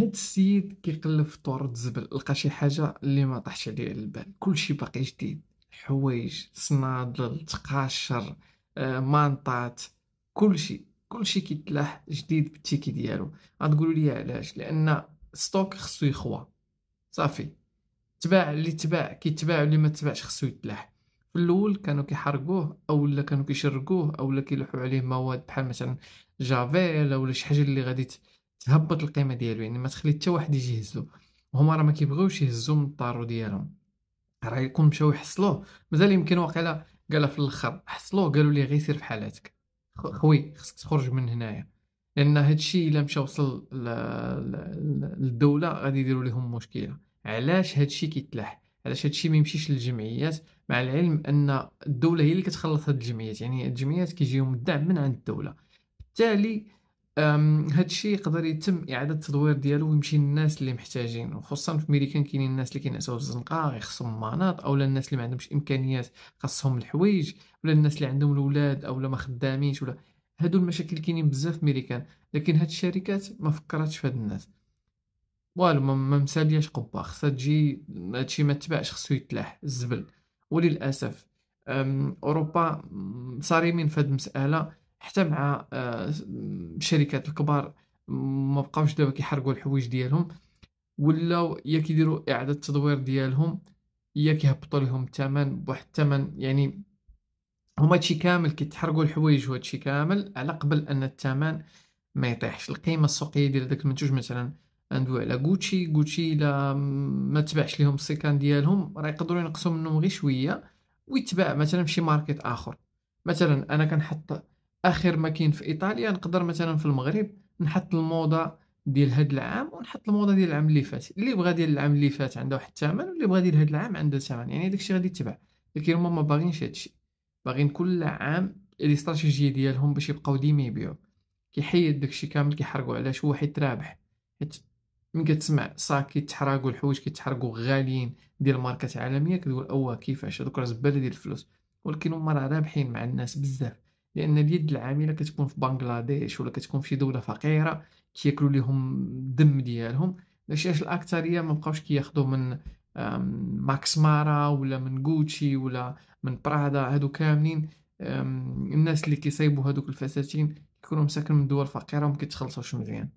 هاد السيد كيقلب في طور الزبل لقى شي حاجه اللي ما طاحش عليه البال كلشي باقي جديد حوايج صنادل تقاشر آه، مانطات كلشي كلشي كيتلاح جديد بالتيكي ديالو غتقولوا لي علاش لان ستوك خصو يخوى صافي تباع اللي تباع كيتباع واللي ما تباعش خصو يتلاح في الاول كانوا كيحرقوه او لا كانوا كيشرقوه او لا كيلوحوا عليه مواد بحال مثلا جافيل او شي حاجه اللي غادي تهبط القيمه ديالو يعني ما تخلي حتى واحد يجي يهزو وهما راه ما كيبغيوش يهزو من الطارو ديالهم راه يكون مشاو يحصلوه مازال يمكن واقيلا قالها في الاخر حصلوه قالوا ليه غير سير في حالاتك خوي خصك تخرج من هنايا لان هادشي الا مشى وصل للدوله غادي يديروا لهم مشكله علاش هادشي كيتلاح علاش هادشي ما يمشيش للجمعيات مع العلم ان الدوله هي اللي كتخلص هاد الجمعيات يعني الجمعيات كيجيهم الدعم من عند الدوله بالتالي هادشي يقدر يتم اعاده التدوير ديالو ويمشي للناس اللي محتاجين وخصوصا في ميريكان كاينين الناس اللي كينعسوا في الزنقه غيخصهم مناط اولا الناس اللي ما عندهمش امكانيات خاصهم الحوايج ولا الناس اللي عندهم الاولاد اولا ما خدامينش ولا هادو المشاكل كاينين بزاف في ميريكان لكن هاد الشركات ما فكرتش في هاد الناس والو ما مسالياش قبه خصها تجي هادشي ما تبعش خصو يتلاح الزبل وللاسف اوروبا صارمين في هاد المساله حتى مع الشركات آه، الكبار ما بقاوش دابا كيحرقوا الحوايج ديالهم ولاو يا كيديروا اعاده تدوير ديالهم يا كيهبطوا لهم الثمن بواحد الثمن يعني هما هادشي كامل كيتحرقوا الحوايج وهادشي كامل على قبل ان الثمن ما يطيحش القيمه السوقيه ديال داك المنتوج مثلا عندو على غوتشي غوتشي الا ما تبعش ليهم السيكان ديالهم راه يقدروا ينقصوا منهم غير شويه ويتباع مثلا في شي ماركت اخر مثلا انا كنحط اخر ما كاين في ايطاليا نقدر مثلا في المغرب نحط الموضه ديال هاد العام ونحط الموضه ديال العام اللي فات اللي بغى ديال العام اللي فات عنده واحد الثمن واللي بغى ديال هاد العام عنده ثمن يعني داكشي غادي يتبع لكن هما ما باغينش هادشي باغين كل عام لي استراتيجيه ديالهم باش يبقاو ديما يبيعوا كيحيد داكشي كامل كيحرقوا علاش هو حيت رابح حيت من كتسمع صاك كيتحرقوا الحوايج كيتحرقوا غاليين ديال ماركات عالميه كتقول اوه كيفاش هذوك راه زباله ديال الفلوس ولكن هما راه رابحين مع الناس بزاف لان اليد العامله كتكون في بنغلاديش ولا كتكون في شي دوله فقيره كياكلوا ليهم الدم ديالهم داكشي علاش الاكثريه ما بقاوش كياخذوا من ماكس مارا ولا من غوتشي ولا من برادا هادو كاملين الناس اللي كيصايبوا هادوك الفساتين كيكونوا مساكن من دول فقيره وما كيتخلصوش مزيان